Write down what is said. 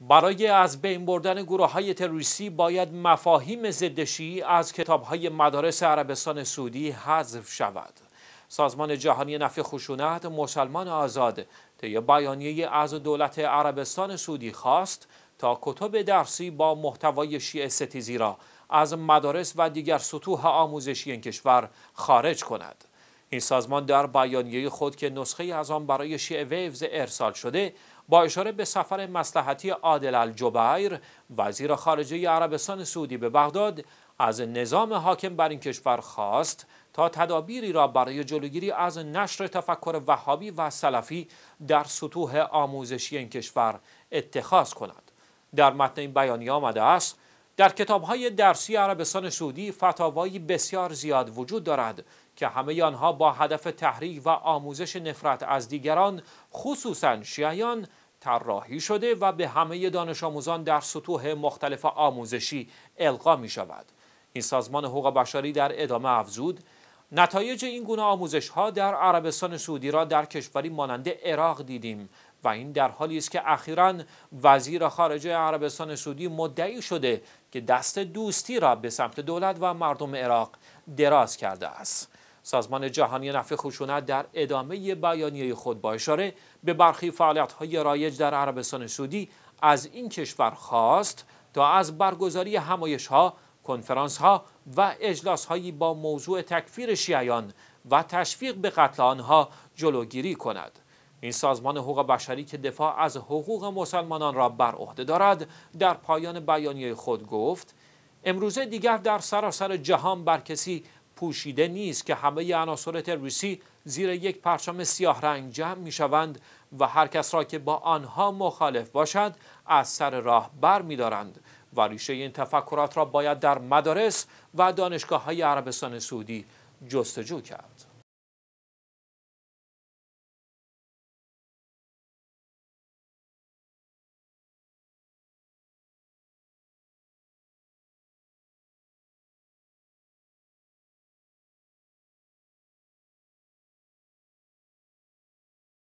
برای از بین بردن گروه های تروریستی باید مفاهیم ضد از کتاب های مدارس عربستان سعودی حذف شود سازمان جهانی نفی خشونت مسلمان آزاد طی بیانیه از دولت عربستان سعودی خواست تا کتب درسی با محتوای شیعه ستیزی را از مدارس و دیگر سطوح آموزشی این کشور خارج کند این سازمان در بیانیه خود که نسخه از آن برای شیعه ویوز ارسال شده با اشاره به سفر مسلحتی عادل الجبیر وزیر خارجه عربستان سعودی به بغداد از نظام حاکم بر این کشور خواست تا تدابیری را برای جلوگیری از نشر تفکر وهابی و سلفی در سطوح آموزشی این کشور اتخاذ کند در متن این بیانیه آمده است در های درسی عربستان سعودی فتاوایی بسیار زیاد وجود دارد که همه آنها با هدف تحریک و آموزش نفرت از دیگران خصوصا شیعیان طراحی شده و به همه دانش آموزان در سطوح مختلف آموزشی القا می شود این سازمان حقوق بشری در ادامه افزود نتایج این گونه آموزش ها در عربستان سعودی را در کشوری مانند عراق دیدیم و این در حالی است که اخیرا وزیر خارجه عربستان سعودی مدعی شده که دست دوستی را به سمت دولت و مردم عراق دراز کرده است سازمان جهانی نفع خشونت در ادامه بیانیه خود با اشاره به برخی های رایج در عربستان سعودی از این کشور خواست تا از برگزاری کنفرانس ها و هایی با موضوع تکفیر شیعیان و تشویق به قتل آنها جلوگیری کند. این سازمان حقوق بشری که دفاع از حقوق مسلمانان را بر عهده دارد در پایان بیانیه خود گفت امروزه دیگر در سراسر جهان بر کسی پوشیده نیست که همه عناصر روسی زیر یک پرچم سیاه رنگ جمع می شوند و هر کس را که با آنها مخالف باشد از سر راه بر می دارند و ریشه این تفکرات را باید در مدارس و دانشگاه های عربستان سعودی جستجو کرد.